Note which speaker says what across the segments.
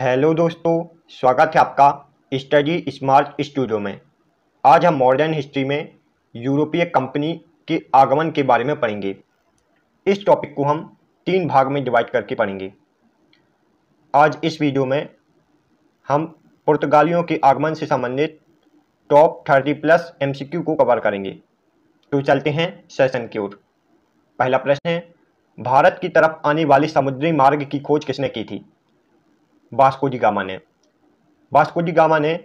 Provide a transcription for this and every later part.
Speaker 1: hello दोस्तों स्वागत है आपका स्टडी स्मार्ट स्टूडियो में आज हम मॉडर्न हिस्ट्री में यूरोपीय कंपनी के आगमन के बारे में पढ़ेंगे इस टॉपिक को हम तीन भाग में डिवाइड करके पढ़ेंगे आज इस वीडियो में हम पुर्तगालियों के आगमन से संबंधित टॉप थर्टी प्लस एमसीक्यू को कवर करेंगे तो चलते हैं सेशन की ओर पहला प्रश्न है भारत की तरफ आने वाली समुद्री मार्ग की खोज किसने की थी वास्को डी गामा ने वास्को डी गामा ने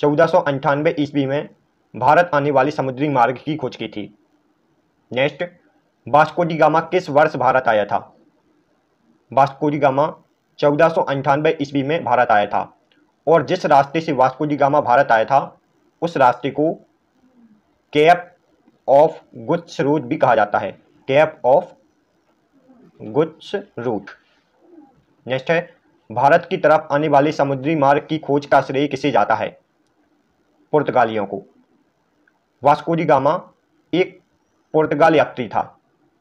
Speaker 1: चौदह सौ अंठानवे ईस्वी में भारत आने वाली समुद्री मार्ग की खोज की थी नेक्स्ट वास्को डी गामा किस वर्ष भारत आया था वास्को डी गामा चौदह सौ ईस्वी में भारत आया था और जिस रास्ते से वास्को डी गामा भारत आया था उस रास्ते को कैप ऑफ गुच्छ रूट भी कहा जाता है कैप ऑफ गुच्छ रूट नेक्स्ट है भारत की तरफ आने वाले समुद्री मार्ग की खोज का श्रेय किसे जाता है पुर्तगालियों को वास्कोडी गामा एक पुर्तगाल यात्री था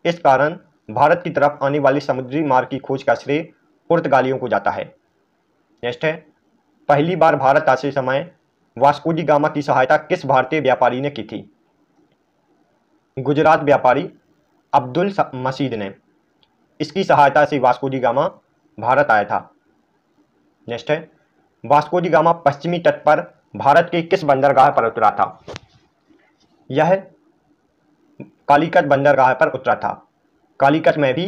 Speaker 1: इस कारण भारत की तरफ आने वाले समुद्री मार्ग की खोज का श्रेय पुर्तगालियों को जाता है नेक्स्ट है पहली बार भारत आते समय वास्कोडी गामा की सहायता किस भारतीय व्यापारी ने की थी गुजरात व्यापारी अब्दुल मसीद ने इसकी सहायता से वास्कोडी गामा भारत आया था नेक्स्ट है वास्को डी गामा पश्चिमी तट पर भारत के किस बंदरगाह पर उतरा था यह कालीकट बंदरगाह पर उतरा था कालीकट में भी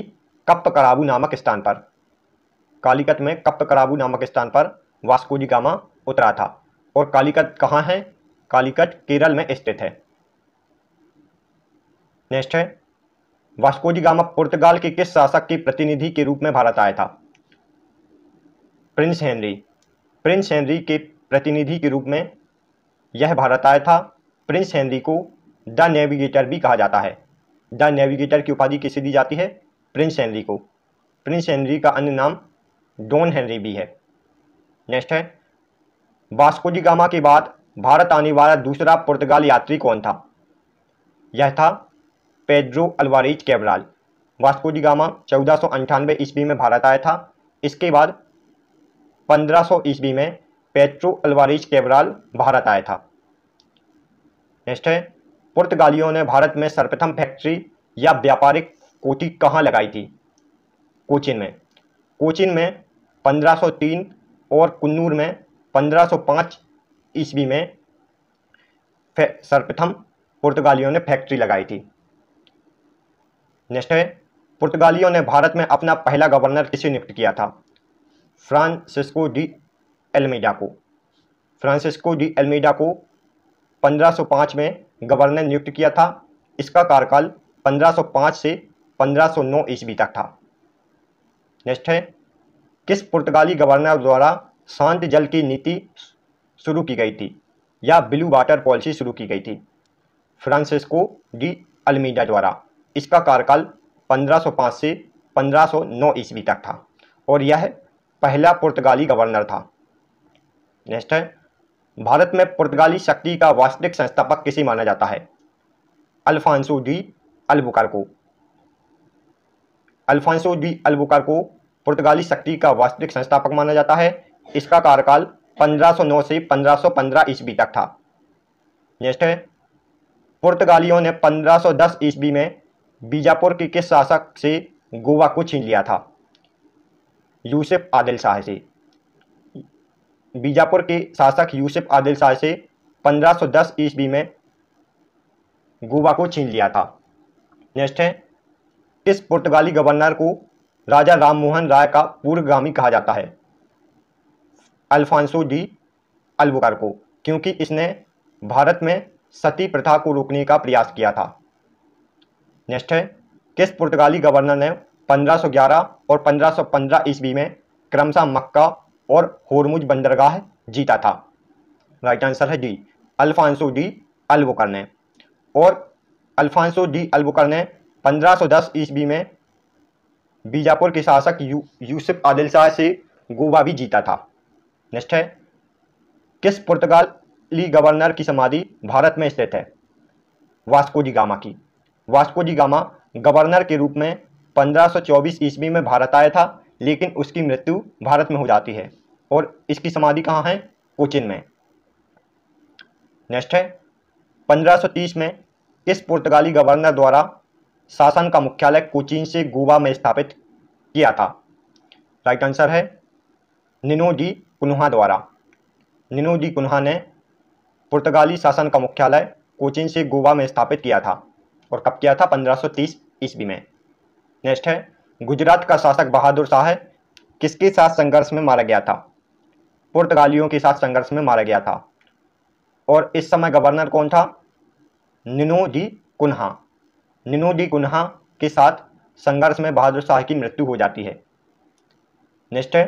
Speaker 1: कप कराबू नामक स्थान पर कालीकट में कप कराबू नामक स्थान पर वास्को डी गामा उतरा था और कालीकट कहाँ है कालीकट केरल में स्थित है नेक्स्ट है वास्को डी गामा पुर्तगाल के किस शासक के प्रतिनिधि के रूप में भारत आया था प्रिंस हेनरी प्रिंस हेनरी के प्रतिनिधि के रूप में यह भारत आया था प्रिंस हेनरी को द नेविगेटर भी कहा जाता है द नेविगेटर की उपाधि किसे दी जाती है प्रिंस हेनरी को प्रिंस हेनरी का अन्य नाम डॉन हेनरी भी है नेक्स्ट है वास्को गामा के बाद भारत आने वाला दूसरा पुर्तगाल यात्री कौन था यह था Pedro Alvares Cabral Vasco Gama चौदह ईस्वी में भारत आया था इसके बाद 1500 ईस्वी में पेट्रो अल्वारिज केवराल भारत आया था नेक्स्ट है पुर्तगालियों ने भारत में सर्वप्रथम फैक्ट्री या व्यापारिक कोठी कहाँ लगाई थी कोचिन में कोचिन में 1503 और कन्नूर में 1505 ईस्वी में सर्वप्रथम पुर्तगालियों ने फैक्ट्री लगाई थी नेक्स्ट है पुर्तगालियों ने भारत में अपना पहला गवर्नर किसे नियुक्त किया था फ्रांसिस्को डी एलमेडा को फ्रांसिस्को डी एलमेडा को 1505 में गवर्नर नियुक्त किया था इसका कार्यकाल 1505 से 1509 ईस्वी तक था नेक्स्ट है किस पुर्तगाली गवर्नर द्वारा शांत जल की नीति शुरू की गई थी या ब्लू वाटर पॉलिसी शुरू की गई थी फ्रांसिस्को डी अल्मीडा द्वारा इसका कार्यकाल 1505 से 1509 ईस्वी तक था और यह पहला पुर्तगाली गवर्नर था नेक्स्ट है भारत में पुर्तगाली शक्ति का वास्तविक संस्थापक किसे माना जाता है अल्फांसो डी अल्बुकार को अल्फांसो डी अल्बुकार को पुर्तगाली शक्ति का वास्तविक संस्थापक माना जाता है इसका कार्यकाल 1509 से 1515 ईस्वी तक था नेक्स्ट है पुर्तगालियों ने 1510 ईस्वी में बीजापुर के किस शासक से गोवा को छीन लिया था यूसुफ आदिल शाह से बीजापुर के शासक यूसुफ आदिल शाह से 1510 ईस्वी में गोवा को छीन लिया था नेक्स्ट है इस पुर्तगाली गवर्नर को राजा राममोहन राय का पूर्वगामी कहा जाता है अल्फांसो डी अल्बुकर को क्योंकि इसने भारत में सती प्रथा को रोकने का प्रयास किया था नेक्स्ट है किस पुर्तगाली गवर्नर ने 1511 और 1515 ईस्वी में क्रमशः मक्का और होरमुज बंदरगाह जीता था राइट आंसर है डी अल्फांसो डी अल्बुकर ने और अल्फांसो डी अल्बुकर ने 1510 ईस्वी में बीजापुर के शासक यू, यूसुफ आदिल शाह से गोवा भी जीता था नेक्स्ट है किस पुर्तगाली गवर्नर की समाधि भारत में स्थित है वास्को डी गामा की वास्को डी गामा गवर्नर के रूप में 1524 ईस्वी में भारत आया था लेकिन उसकी मृत्यु भारत में हो जाती है और इसकी समाधि कहाँ है कोचिन में नेक्स्ट है 1530 में किस पुर्तगाली गवर्नर द्वारा शासन का मुख्यालय कोचिन से गोवा में स्थापित किया था राइट आंसर है निनोजी कुन्हा द्वारा निनोजी कुन्हा ने पुर्तगाली शासन का मुख्यालय कोचिन से गोवा में स्थापित किया था और कब किया था 1530 ईस्वी में नेक्स्ट है गुजरात का शासक बहादुर शाह किसके साथ संघर्ष में मारा गया था पुर्तगालियों के साथ संघर्ष में मारा गया था और इस समय गवर्नर कौन था निनोजी कुन्हा निनोजी कुन्हा के साथ संघर्ष में बहादुर शाह की मृत्यु हो जाती है नेक्स्ट है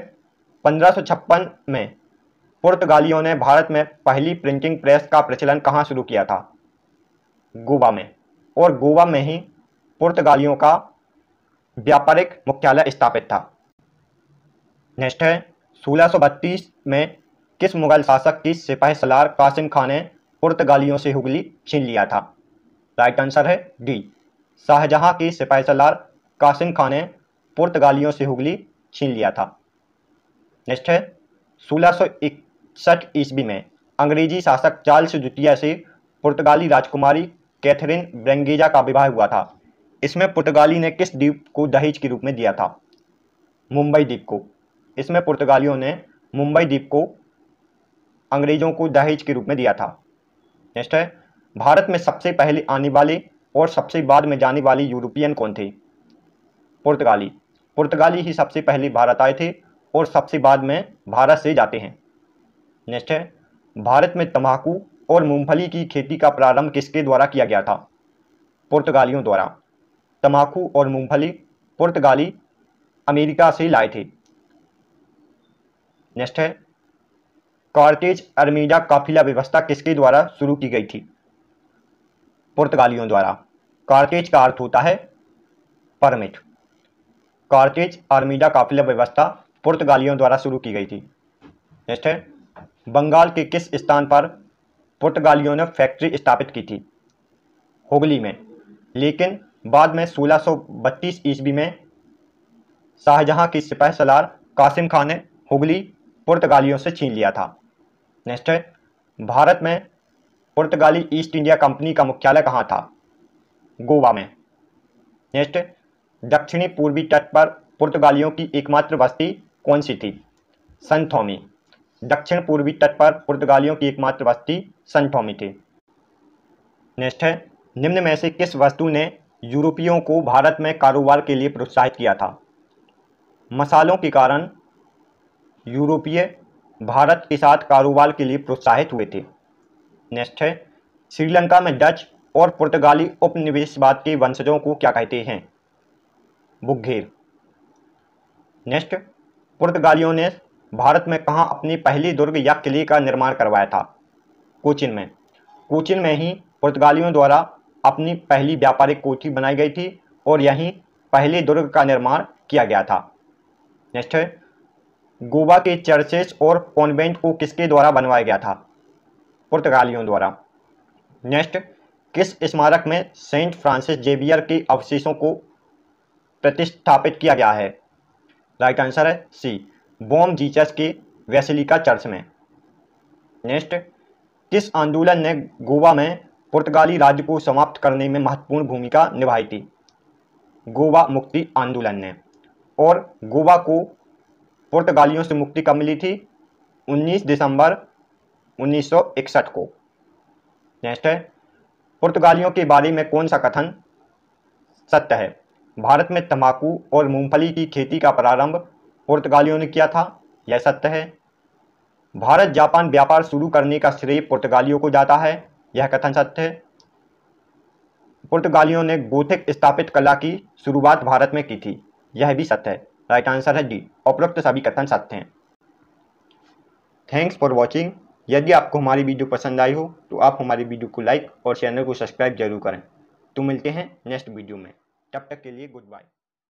Speaker 1: पंद्रह में पुर्तगालियों ने भारत में पहली प्रिंटिंग प्रेस का प्रचलन कहाँ शुरू किया था गोवा में और गोवा में ही पुर्तगालियों का व्यापारिक मुख्यालय स्थापित था नेक्स्ट है सोलह में किस मुगल शासक की सिपाही सलार कासिम खान ने पुर्तगालियों से हुगली छीन लिया था राइट आंसर है डी शाहजहां की सिपाही सलार कासिम खान ने पुर्तगालियों से हुगली छीन लिया था नेक्स्ट है सोलह ईस्वी में अंग्रेजी शासक चार्ल्स द्वितीय से पुर्तगाली राजकुमारी कैथरीन ब्रेंगेजा का विवाह हुआ था इसमें पुर्तगाली ने किस द्वीप को दहेज के रूप में दिया था मुंबई द्वीप को इसमें पुर्तगालियों ने मुंबई द्वीप को अंग्रेजों को दहेज के रूप में दिया था नेक्स्ट है भारत में सबसे पहले आने वाले और सबसे बाद में जाने वाले यूरोपियन कौन थे पुर्तगाली पुर्तगाली ही सबसे पहले भारत आए थे और सबसे बाद में भारत से जाते हैं नेक्स्ट है भारत में तम्बाकू और मूंगफली की खेती का प्रारंभ किसके द्वारा किया गया था पुर्तगालियों द्वारा तंबाकू और मूंगफली पुर्तगाली अमेरिका से लाए थे नेक्स्ट है कार्टेज अर्मीडा काफिला व्यवस्था किसके द्वारा शुरू की गई थी पुर्तगालियों द्वारा कार्टेज का अर्थ होता है परमिट कार्टेज आर्मीडा काफिला व्यवस्था पुर्तगालियों द्वारा शुरू की गई थी नेक्स्ट है बंगाल के किस स्थान पर पुर्तगालियों ने फैक्ट्री स्थापित की थी हुगली में लेकिन बाद में 1632 ईस्वी में शाहजहां की सिपाही सलार कासिम खान ने हुगली पुर्तगालियों से छीन लिया था नेक्स्ट है भारत में पुर्तगाली ईस्ट इंडिया कंपनी का मुख्यालय कहाँ था गोवा में नेक्स्ट दक्षिणी पूर्वी तट पर पुर्तगालियों की एकमात्र बस्ती कौन सी थी संथोमी दक्षिण पूर्वी तट पर पुर्तगालियों की एकमात्र बस्ती संथोमी थी नेक्स्ट है निम्न में से किस वस्तु ने यूरोपियों को भारत में कारोबार के लिए प्रोत्साहित किया था मसालों के कारण यूरोपीय भारत के साथ कारोबार के लिए प्रोत्साहित हुए थे नेक्स्ट है श्रीलंका में डच और पुर्तगाली उपनिवेशवाद के वंशजों को क्या कहते हैं बुग्घेर नेक्स्ट पुर्तगालियों ने भारत में कहाँ अपनी पहली दुर्ग या किले का निर्माण करवाया था कोचिन में कोचिन में ही पुर्तगालियों द्वारा अपनी पहली व्यापारिक कोठी बनाई गई थी और यहीं पहले दुर्ग का निर्माण किया गया था नेक्स्ट है गोवा के चर्चेस और कॉन्वेंट को किसके द्वारा बनवाया गया था पुर्तगालियों द्वारा नेक्स्ट किस स्मारक में सेंट फ्रांसिस जेवियर के अवशेषों को प्रतिस्थापित किया गया है राइट आंसर है सी बॉम जीचस के वैसलिका चर्च में नेक्स्ट किस आंदोलन ने गोवा में पुर्तगाली राज्य को समाप्त करने में महत्वपूर्ण भूमिका निभाई थी गोवा मुक्ति आंदोलन ने और गोवा को पुर्तगालियों से मुक्ति कब मिली थी 19 दिसंबर 1961 को नेक्स्ट है पुर्तगालियों के बारे में कौन सा कथन सत्य है भारत में तंबाकू और मूंगफली की खेती का प्रारंभ पुर्तगालियों ने किया था यह सत्य है भारत जापान व्यापार शुरू करने का श्रेय पुर्तगालियों को जाता है यह कथन सत्य है पुर्तगालियों ने गोथिक स्थापित कला की शुरुआत भारत में की थी यह भी सत्य है राइट आंसर है डी उपरोक्त सभी कथन सत्य हैं थैंक्स फॉर वॉचिंग यदि आपको हमारी वीडियो पसंद आई हो तो आप हमारी वीडियो को लाइक और चैनल को सब्सक्राइब जरूर करें तो मिलते हैं नेक्स्ट वीडियो में तब तक के लिए गुड बाय